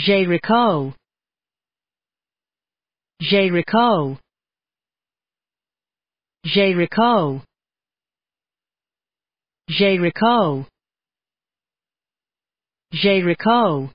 Jericho Jericho Jericho Jericho Jericho